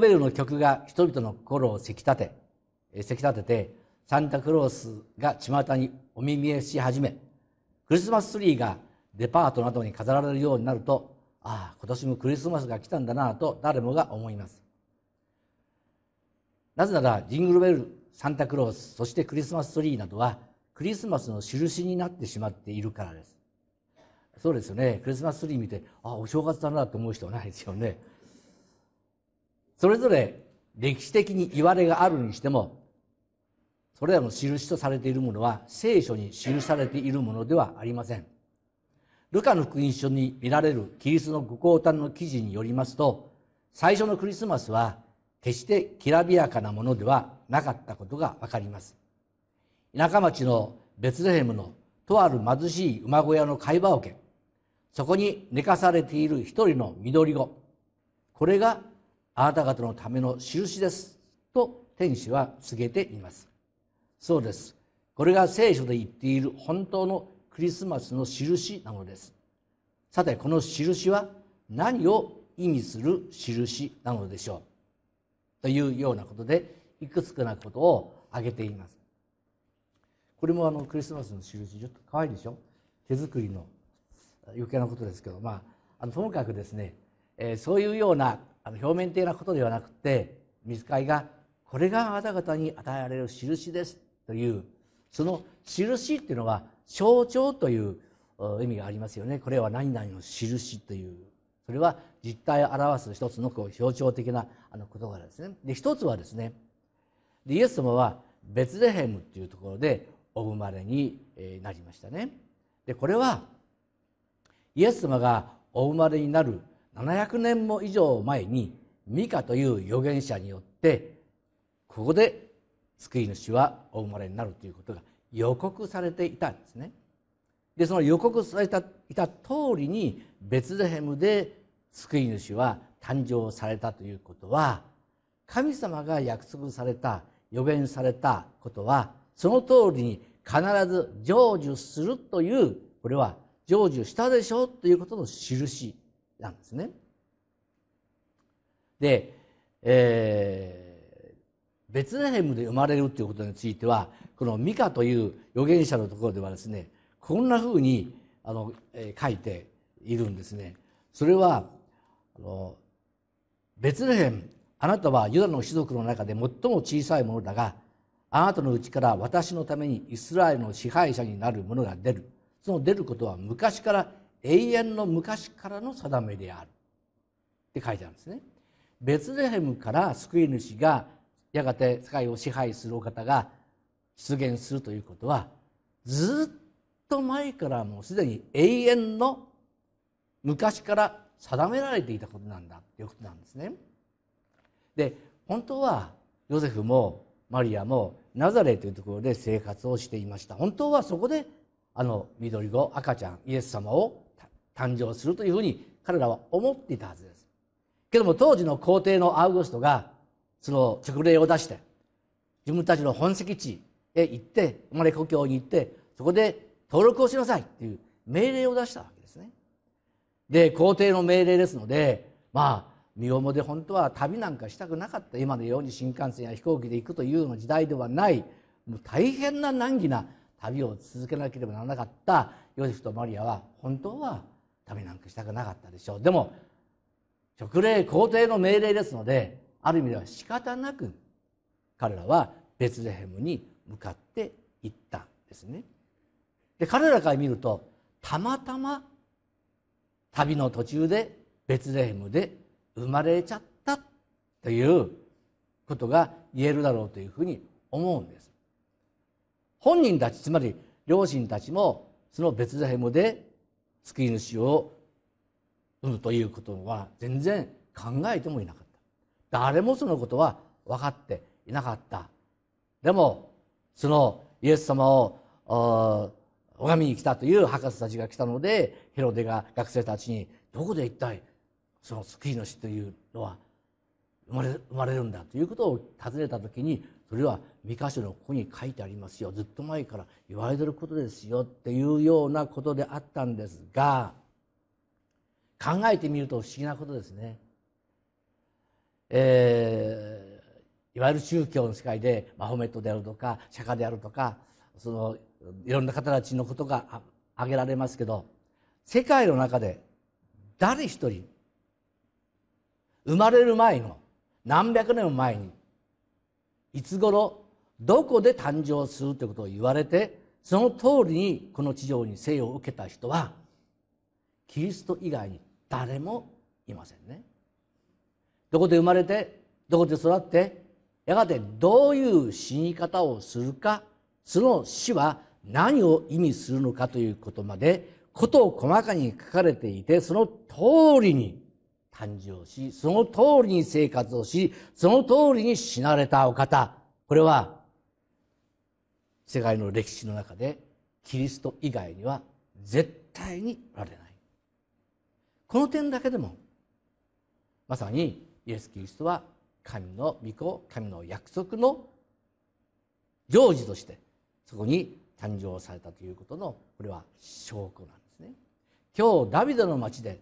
ク・ベルの曲が人々の心をせき立てせき立ててサンタクロースが巷にお見見えし始めクリスマスツリーがデパートなどに飾られるようになるとああ今年もクリスマスが来たんだなと誰もが思いますなぜならジングルベルサンタクロースそしてクリスマスツリーなどはクリスマスの印になってしまっているからですそうですよねクリスマスツリー見てああお正月だなと思う人はないですよねそれぞれ歴史的に言われがあるにしてもそれらの印とされているものは聖書に記されているものではありませんルカの福音書に見られるキリストの御降誕の記事によりますと最初のクリスマスは決してきらびやかなものではなかったことが分かります田舎町のベツレヘムのとある貧しい馬小屋の貝受け、そこに寝かされている一人の緑子これがあなた方のための印ですと天使は告げていますそうですこれが聖書で言っている本当のクリスマスの印なのですさてこの印は何を意味する印なのでしょうというようなことでいくつかなことを挙げていますこれもあのクリスマスの印ちょっと可愛いでしょ手作りの余計なことですけどまああのともかくですね、えー、そういうようなあの表面的なことではなくて水会がこれがあなた方に与えられる印ですというその印っていうのは象徴という意味がありますよねこれは何々の印というそれは実態を表す一つのこう象徴的なあの言葉ですねで一つはですねでイエス様はベツレヘムっていうところでお生まれになりましたねでこれはイエス様がお生まれになる700年も以上前にミカという預言者によってここで救い主はお生まれになるということが予告されていたんですね。でその予告されたいた通りにベツレヘムで救い主は誕生されたということは神様が約束された予言されたことはその通りに必ず成就するというこれは成就したでしょうということの印なんですね。で、えー、ベツレヘムで生まれるということについてはこのミカという預言者のところではですねこんなふうにあの、えー、書いているんですね。それはあのベツレヘムあなたはユダの種族の中で最も小さいものだがあなたのうちから私のためにイスラエルの支配者になるものが出るその出ることは昔から永遠の昔からの定めであるって書いてあるんですねベツレヘムから救い主がやがて世界を支配するお方が出現するということはずっと前からもうすでに永遠の昔から定められていたことなんだということなんですね。で本当はヨセフもマリアもナザレというところで生活をしていました本当はそこであの緑子赤ちゃんイエス様を誕生するというふうに彼らは思っていたはずですけども当時の皇帝のアウグストがその勅令を出して自分たちの本籍地へ行って生まれ故郷に行ってそこで登録をしなさいっていう命令を出したわけですねで皇帝の命令ですのでまあ身重で本当は旅なんかしたくなかった今のように新幹線や飛行機で行くというような時代ではないもう大変な難儀な旅を続けなければならなかったヨセフとマリアは本当は旅なんかしたくなかったでしょうでも職令皇帝の命令ですのである意味では仕方なく彼らはベツレヘムに向かっていったんですね。で彼らから見るとたまたま旅の途中でベツレヘムで生まれちゃったということが言えるだろうというふうに思うんです。本人たちつまり両親たちもそのベツレヘムで救い主を産むということは全然考えてもいなかった誰もそのことは分かっていなかったでもそのイエス様を拝みに来たという博士たちが来たのでヘロデが学生たちにどこで一体その救い主というのは生まれるんだということを尋ねた時にそれは三箇所のここに書いてありますよずっと前から言われてることですよっていうようなことであったんですが考えてみると不思議なことですね。えー、いわゆる宗教の世界でマホメットであるとか釈迦であるとかそのいろんな方たちのことが挙げられますけど世界の中で誰一人生まれる前の何百年も前にいつ頃どこで誕生するということを言われてその通りにこの地上に生を受けた人はキリスト以外に誰もいませんね。どこで生まれてどこで育ってやがてどういう死に方をするかその死は何を意味するのかということまでことを細かに書かれていてその通りに誕生し、その通りに生活をし、その通りに死なれたお方。これは、世界の歴史の中で、キリスト以外には絶対におられない。この点だけでも、まさにイエス・キリストは神の御子、神の約束の成就として、そこに誕生されたということの、これは証拠なんですね。今日、ダビデの町で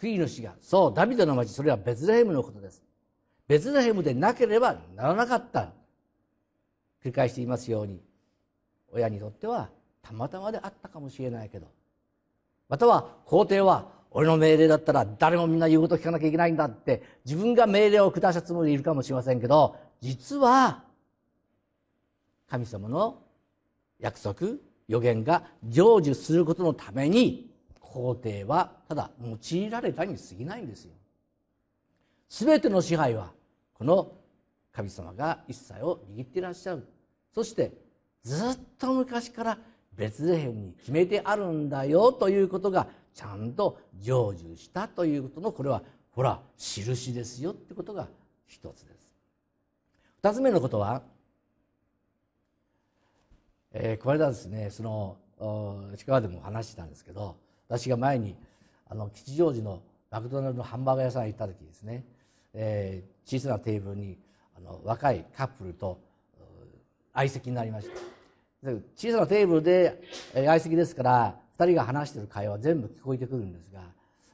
福井主が、そう、ダビデの町、それはベツレヘムのことです。ベツレヘムでなければならなかった。繰り返していますように、親にとってはたまたまであったかもしれないけど、または皇帝は俺の命令だったら誰もみんな言うこと聞かなきゃいけないんだって自分が命令を下したつもりでいるかもしれませんけど、実は神様の約束、予言が成就することのために皇帝はただ用いられたに過ぎないんですよ。全ての支配はこの神様が一切を握っていらっしゃるそしてずっと昔からベツレヘムに決めてあるんだよということがちゃんと成就したということのこれはほら印ですよってことが一つです。二つ目のことは、えー、これはですねその近川でも話したんですけど私が前にあの吉祥寺のマクドナルドのハンバーガー屋さん行った時ですね、えー、小さなテーブルにあの若いカップルと相席になりました小さなテーブルで相席ですから2人が話してる会話全部聞こえてくるんですが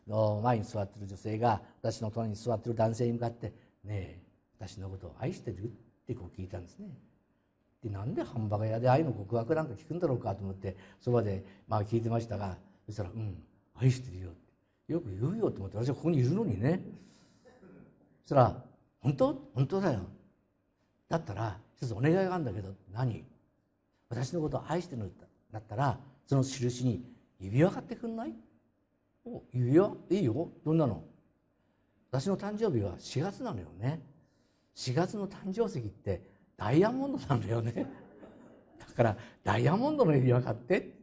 の前に座ってる女性が私の隣に座ってる男性に向かって「ねえ私のことを愛してる?」ってこう聞いたんですね。でなんでハンバーガー屋で愛の告白なんか聞くんだろうかと思ってそばでまあ聞いてましたがそしたら「うん愛してるよ」ってよく言うよと思って私はここにいるのにねそしたら「本当本当だよ」だったら一つお願いがあるんだけど何私のことを愛してるんだったらその印に指輪買ってくんないお指輪いいよどんなの私の誕生日は4月なのよね4月の誕生石ってダイヤモンドなんだよねだからダイヤモンドの指輪買ってって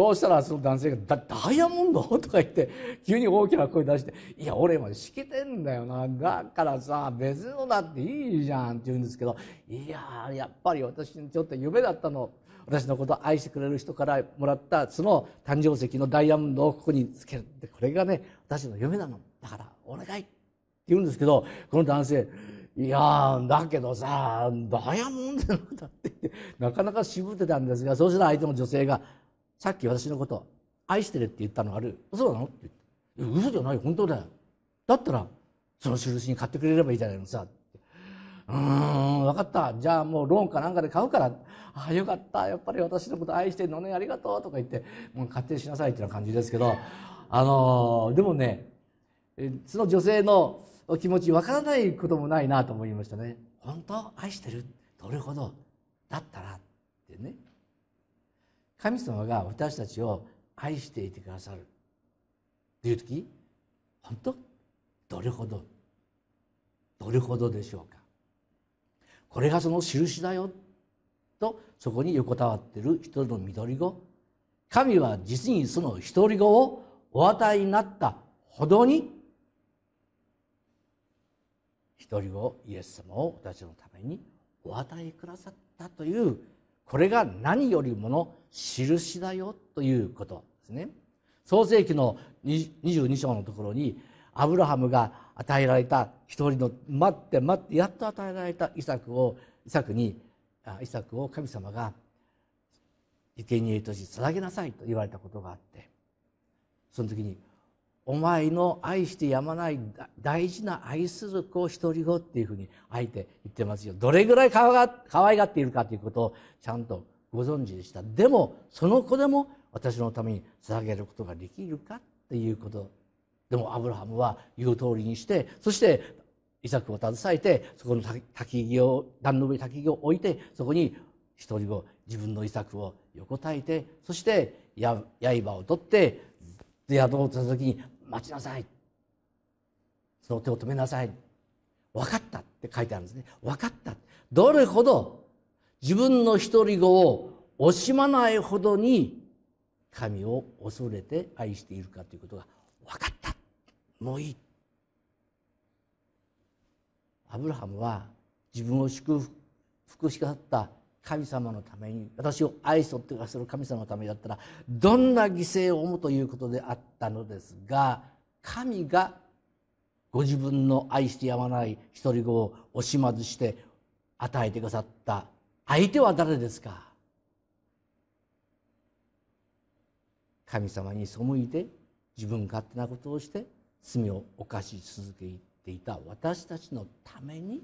どうしたらその男性が「ダイヤモンド?」とか言って急に大きな声出して「いや俺今しけてんだよなだからさ別のだっていいじゃん」って言うんですけど「いややっぱり私にちょっと夢だったの私のことを愛してくれる人からもらったその誕生石のダイヤモンドをここにつけるってこれがね私の夢なのだからお願い」って言うんですけどこの男性いやだけどさダイヤモンドなんだって言ってなかなか渋ってたんですがそうしたら相手の女性がさっき私のこと愛してるって言ったのある嘘なのって言って嘘じゃない本当だよだったらその印に買ってくれればいいじゃないのさうーん分かったじゃあもうローンかなんかで買うからああよかったやっぱり私のこと愛してるのねありがとうとか言ってもう勝手にしなさいっていう感じですけどあのー、でもねその女性の気持ち分からないこともないなと思いましたね本当愛してるどれほどだったらってね神様が私たちを愛していてくださるという時本当どれほどどれほどでしょうかこれがその印だよとそこに横たわってる人の緑子神は実にその独り子をお与えになったほどに独り子イエス様を私のためにお与えくださったというこれが何よりもの印だよということですね創世紀の22章のところにアブラハムが与えられた一人の待って待ってやっと与えられたイサクをイサクにイサクを神様が生贄とし捧げなさいと言われたことがあってその時にお前の愛してやまない大事な愛する子を独り子っていうふうにあえて言ってますよどれぐらいかわ可愛がっているかということをちゃんとご存知でしたでもその子でも私のために捧げることができるかっていうことでもアブラハムは言う通りにしてそしてイサクを携えてそこの滝木を壇の上滝木を置いてそこに一人を自分の遺作を横たえてそして刃を取って宿を取った時に待ちなさいその手を止めなさい分かったって書いてあるんですね分かったどれほど自分の独り子を惜しまないほどに神を恐れて愛しているかということが分かったもういいアブラハムは自分を祝福しかった神様のために私を愛想ってくださる神様のためだったらどんな犠牲を負うということであったのですが神がご自分の愛してやまない一り子を惜しまずして与えてくださった相手は誰ですか神様に背いて自分勝手なことをして罪を犯し続けていた私たちのために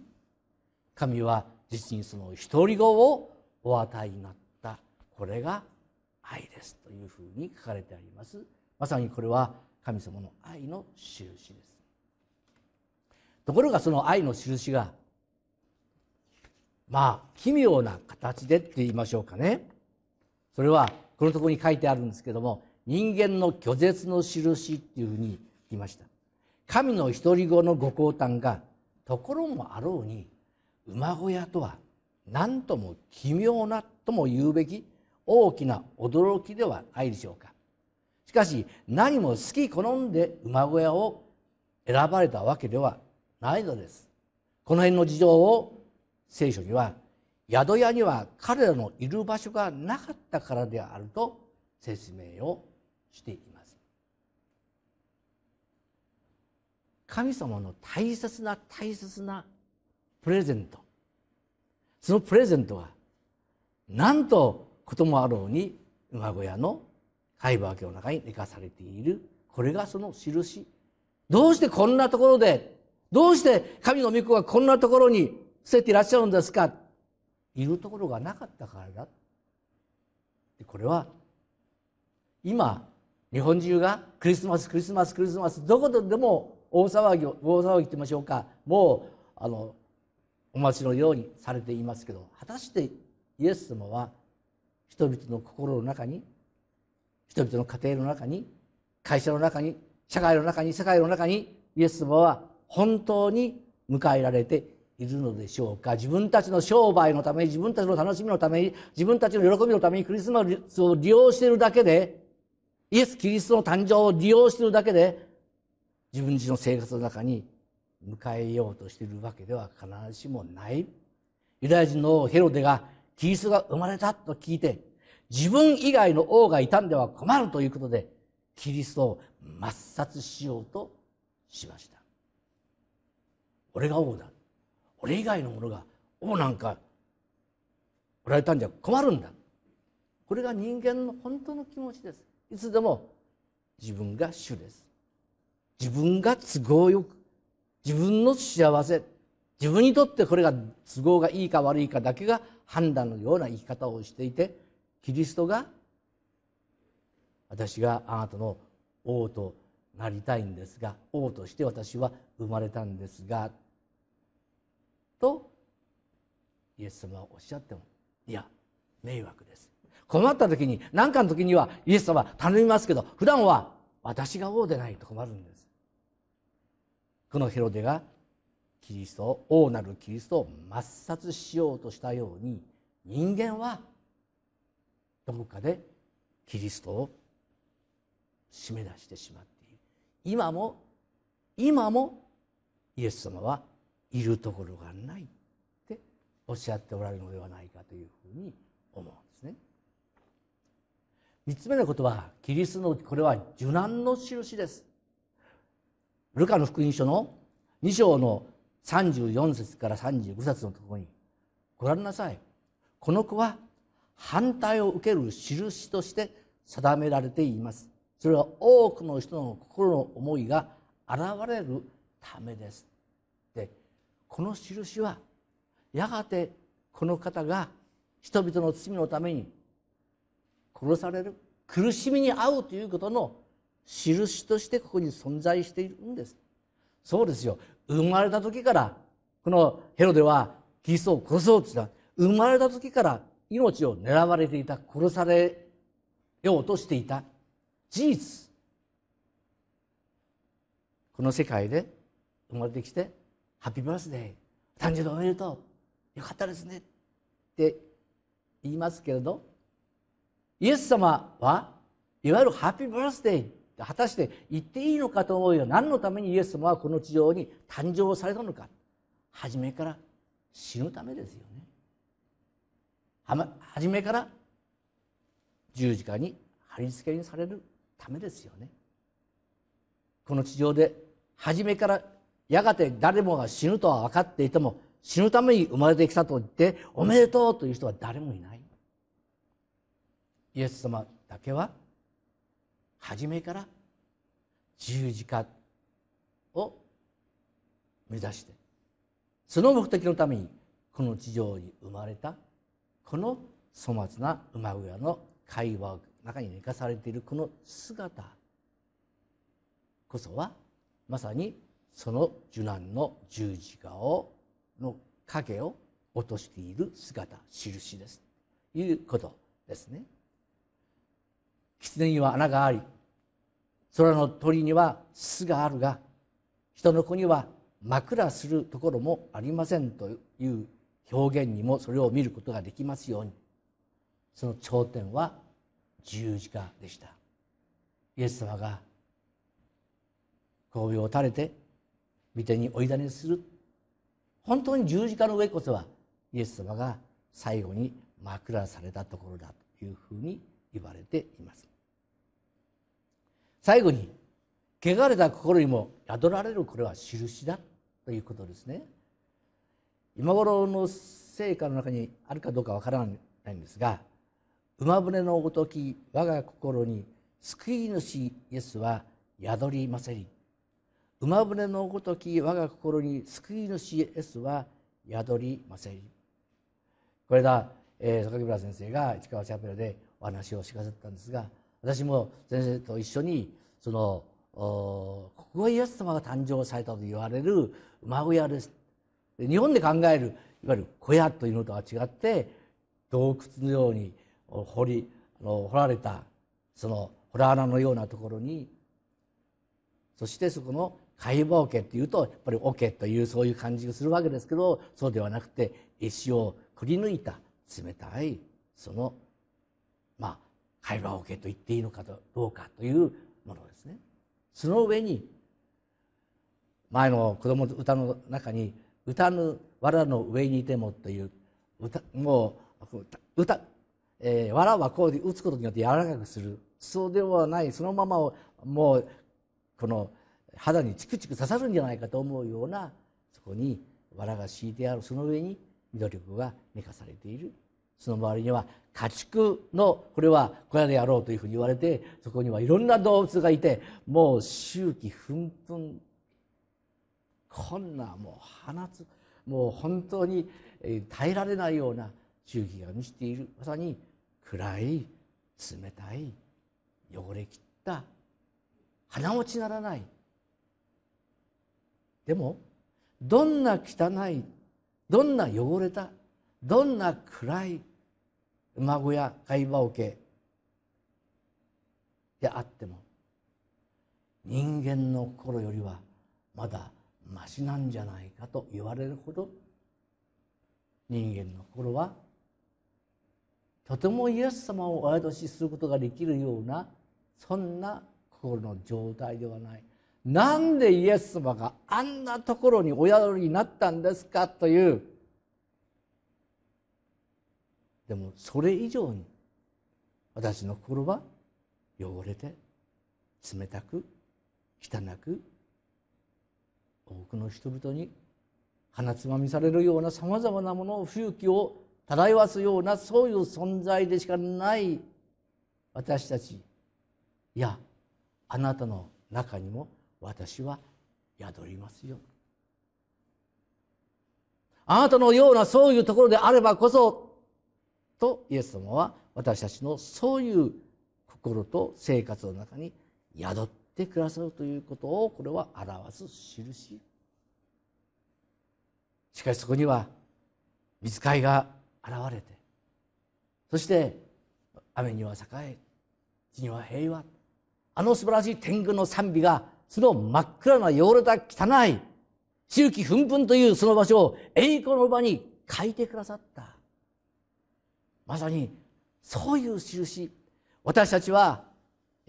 神は実にその独り子をお与えになったこれが愛ですというふうに書かれてありますまさにこれは神様の愛の印ですところがその愛の印がまあ奇妙な形でって言いましょうかねそれはこのところに書いてあるんですけども人間の拒絶の印っていうふうに言いました神の独り子のご降誕がところもあろうに馬小屋とは何とも奇妙なとも言うべき大きな驚きではないでしょうかしかし何も好き好んで馬小屋を選ばれたわけではないのですこの辺の事情を聖書には宿屋には彼らのいる場所がなかったからであると説明をしています神様の大切な大切なプレゼントそのプレゼントはなんとこともあろうに馬小屋の貝羽家の中に寝かされているこれがその印どうしてこんなところでどうして神の御子がこんなところに伏せていらっしゃるんですかいるところがなかったからだこれは今日本中がクリスマスクリスマスクリスマスどこでも大騒ぎ大騒ぎって言いましょうかもうあのお待ちのようにされていますけど果たしてイエス様は人々の心の中に人々の家庭の中に会社の中に社会の中に世界の中にイエス様は本当に迎えられているのでしょうか自分たちの商売のために自分たちの楽しみのために自分たちの喜びのためにクリスマスを利用しているだけでイエス・キリストの誕生を利用しているだけで自分自身の生活の中に迎えようとしているわけでは必ずしもないユダヤ人の王ヘロデがキリストが生まれたと聞いて自分以外の王がいたんでは困るということでキリストを抹殺しようとしました俺が王だ俺以外の者が王なんかおられたんじゃ困るんだこれが人間の本当の気持ちですいつでも自分が主です自分が都合よく自分の幸せ自分にとってこれが都合がいいか悪いかだけが判断のような生き方をしていてキリストが私があなたの王となりたいんですが王として私は生まれたんですがとイエス様はおっしゃってもいや迷惑です困った時に何かの時にはイエス様頼みますけど普段は私が王でないと困るんですこのヘロデがキリスト王なるキリストを抹殺しようとしたように人間はどこかでキリストを締め出してしまっている今も今もイエス様はいるところがないっておっしゃっておられるのではないかというふうに思うんですね。3つ目のことはキリストのこれは受難の印ですルカの福音書の2章の34節から35節のところにご覧なさいこの子は反対を受ける印として定められていますそれは多くの人の心の思いが現れるためですでこの印はやがてこの方が人々の罪のために殺される苦しみに遭うということの印としてここに存在しているんですそうですよ生まれた時からこのヘロデはキリストを殺そう言った生まれた時から命を狙われていた殺されようとしていた事実この世界で生まれてきて「ハッピーバースデー誕生日おめでとうよかったですね」って言いますけれどイエス様はいわゆる「ハッピーバースデー」果たして言っていいのかと思うよ何のためにイエス様はこの地上に誕生されたのか初めから死ぬためですよね初めから十字架に貼り付けにされるためですよねこの地上で初めからやがて誰もが死ぬとは分かっていても死ぬために生まれてきたと言っておめでとうという人は誰もいないイエス様だけは初めから十字架を目指してその目的のためにこの地上に生まれたこの粗末な馬小屋の会話を中に寝かされているこの姿こそはまさにその受難の十字架をの影を落としている姿印ですということですね。狐には穴があり空の鳥には巣があるが人の子には枕するところもありませんという表現にもそれを見ることができますようにその頂点は十字架でしたイエス様が神戸を垂れて御手に追いだねする本当に十字架の上こそはイエス様が最後に枕されたところだというふうに言われています最後に汚れた心にも宿られるこれは印だということですね今頃の成果の中にあるかどうかわからないんですが馬舟のごとき我が心に救い主イエスは宿りませり馬舟のごとき我が心に救い主イエスは宿りませりこれだ、えー、榊村先生が市川チャペルでお話をしかせたんですが私も先生と一緒にそのここがイエス様が誕生されたと言われる馬小屋です日本で考えるいわゆる小屋というのとは違って洞窟のように掘りあの掘られたその洞穴のようなところにそしてそこの解剖桶っていうとやっぱり桶というそういう感じがするわけですけどそうではなくて石をくり抜いた冷たいそのまあ会話を受けと言っていいのかどうかというものですね。その上に前の子供の歌の中に「歌ぬわらの上にいても」という歌もう歌、えー、わらはこうで打つことによって柔らかくするそうではないそのままをもうこの肌にチクチク刺さるんじゃないかと思うようなそこに藁が敷いてあるその上に緑が寝かされているその周りには家畜のこれは小屋でやろうというふうに言われてそこにはいろんな動物がいてもう周期ふんこんなもう放つもう本当に耐えられないような周期が満ちているまさに暗い冷たい汚れきった鼻落ちならないでもどんな汚いどんな汚れたどんな暗い馬小屋会話桶であっても人間の心よりはまだましなんじゃないかと言われるほど人間の心はとてもイエス様をお宿しすることができるようなそんな心の状態ではないなんでイエス様があんなところにお宿りになったんですかというでもそれ以上に私の心は汚れて冷たく汚く多くの人々に鼻つまみされるようなさまざまなものを風紀を漂わすようなそういう存在でしかない私たちいやあなたの中にも私は宿りますよ。あなたのようなそういうところであればこそとイエス様は私たちのそういう心と生活の中に宿ってくださるということをこれは表す印しかしそこには見ついが現れてそして雨には栄え地には平和あの素晴らしい天狗の賛美がその真っ暗な汚れた汚い周期ふんというその場所を栄光の場に変えてくださったまさにそういう印私たちは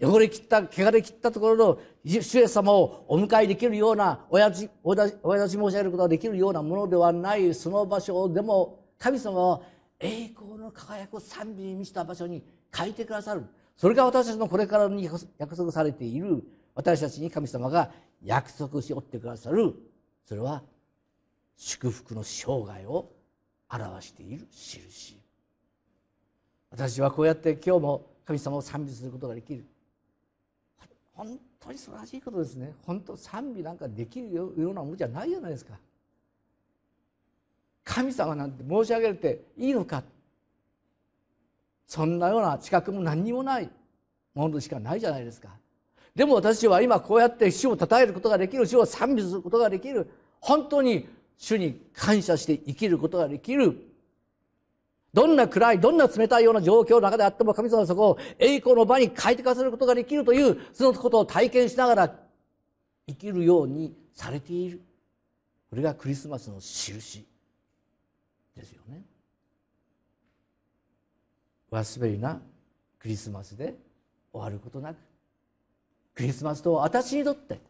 汚れ切った汚れ切ったところの主イエス様をお迎えできるようなおやじ父申し上げることができるようなものではないその場所でも神様は栄光の輝く賛美に満ちた場所に変えてくださるそれが私たちのこれからに約束されている私たちに神様が約束しおってくださるそれは祝福の生涯を表している印私はこうやって今日も神様を賛美することができる本当に素晴らしいことですね本当賛美なんかできるようなものじゃないじゃないですか神様なんて申し上げるっていいのかそんなような資格も何にもないものしかないじゃないですかでも私は今こうやって主を称えることができる主を賛美することができる本当に主に感謝して生きることができるどんな暗い、どんな冷たいような状況の中であっても神様はそこを栄光の場に変えてかせることができるという、そのことを体験しながら生きるようにされている。これがクリスマスの印ですよね。わすべりなクリスマスで終わることなく、クリスマスと私にとって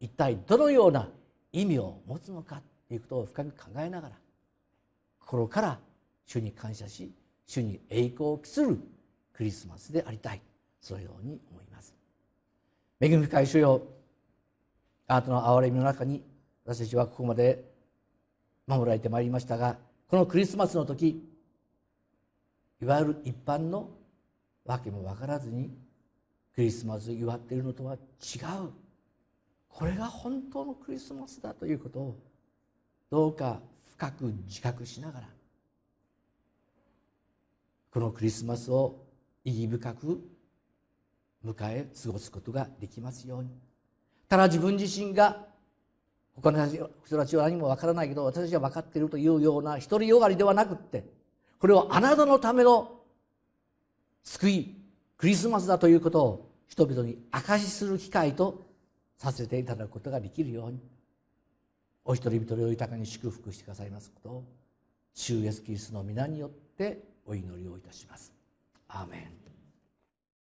一体どのような意味を持つのかということを深く考えながら、心から主に感謝し主に栄光を期するクリスマスでありたいそのように思います恵み深い主よあなたの憐れみの中に私たちはここまで守られてまいりましたがこのクリスマスの時いわゆる一般の訳も分からずにクリスマス祝っているのとは違うこれが本当のクリスマスだということをどうか深く自覚しながらこのクリスマスを意義深く迎え過ごすことができますようにただ自分自身が他の人たちは何もわからないけど私は分かっているというような独りよがりではなくってこれはあなたのための救いクリスマスだということを人々に証しする機会とさせていただくことができるようにお一人一人を豊かに祝福してくださいますことを主イエスキリストの皆によってお祈りをいたします。アーメン